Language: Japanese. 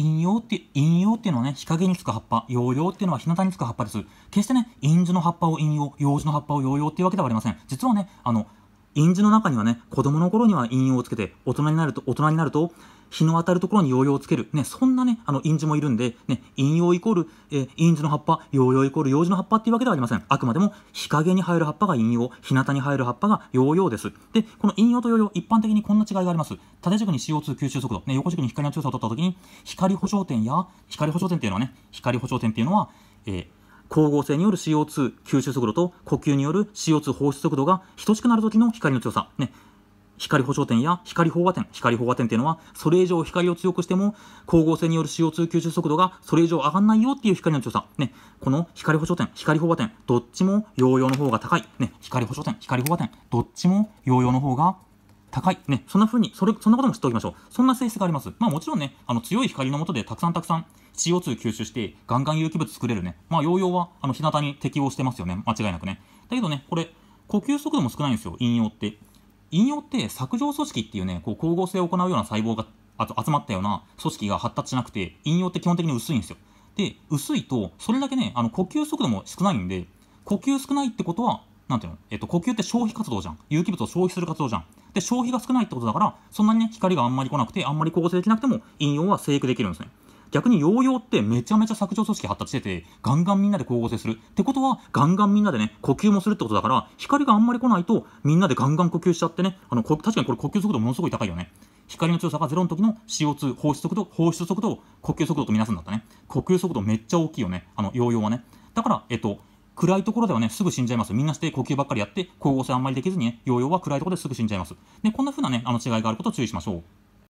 陰陽って、陰陽っていうのはね、日陰につく葉っぱ、陽陽っていうのは日向につく葉っぱです。決してね、陰樹の葉っぱを陰陽、陽樹の葉っぱを陽陽っていうわけではありません。実はね、あの、印字の中にはね、子供の頃には引用をつけて、大人になると、大人になると、日の当たるところにヨーヨーをつける。ね、そんなね、あの、印字もいるんで、ね、引用イコール、えー、印字の葉っぱ、ヨーヨーイコール幼児の葉っぱっていうわけではありません。あくまでも、日陰に入る葉っぱが引用、日向に入る葉っぱがヨーヨーです。で、この引用とヨーヨー、一般的にこんな違いがあります。縦軸に CO2 吸収速度、ね、横軸に光の強さを取った時に、光補償点や、光補償点っていうのはね、光補償点っていうのは、えー、光合成による CO2 吸収速度と呼吸による CO2 放出速度が等しくなる時の光の強さ。ね。光保証点や光飽和点。光飽和点っていうのは、それ以上光を強くしても、光合成による CO2 吸収速度がそれ以上上がんないよっていう光の強さ。ね。この光保証点、光飽和点、どっちも陽陽の方が高い。ね。光保証点、光飽和点、どっちも陽陽の方が高い。ね、そんな風に、それ、そんなことも知っておきましょう。そんな性質があります。まあもちろんね、あの強い光の下でたくさんたくさん CO2 吸収して、ガンガン有機物作れるね。まあヨーヨーは、あの、日向に適応してますよね。間違いなくね。だけどね、これ、呼吸速度も少ないんですよ、引用って。引用って削除組織っていうね、こう光合成を行うような細胞が集まったような組織が発達しなくて、引用って基本的に薄いんですよ。で、薄いと、それだけね、あの呼吸速度も少ないんで、呼吸少ないってことは、なんていうのえっと、呼吸って消費活動じゃん。有機物を消費する活動じゃん。で、消費が少ないってことだから、そんなにね、光があんまり来なくて、あんまり光合成できなくても、引用は生育できるんですね。逆にヨーヨーってめちゃめちゃ削除組織発達してて、ガンガンみんなで光合成する。ってことは、ガンガンみんなでね、呼吸もするってことだから、光があんまり来ないと、みんなでガンガン呼吸しちゃってね、あの、確かにこれ呼吸速度ものすごい高いよね。光の強さがゼロの時の CO2 放出速度、放出速度を呼吸速度とみなすんだったね。呼吸速度めっちゃ大きいよね。あの、ヨーヨーはね。だから、えっと、暗いところではね、すぐ死んじゃいます。みんなして呼吸ばっかりやって、光合成あんまりできずにね、ヨーヨーは暗いところですぐ死んじゃいます。で、こんな風なね、あの違いがあることを注意しましょう。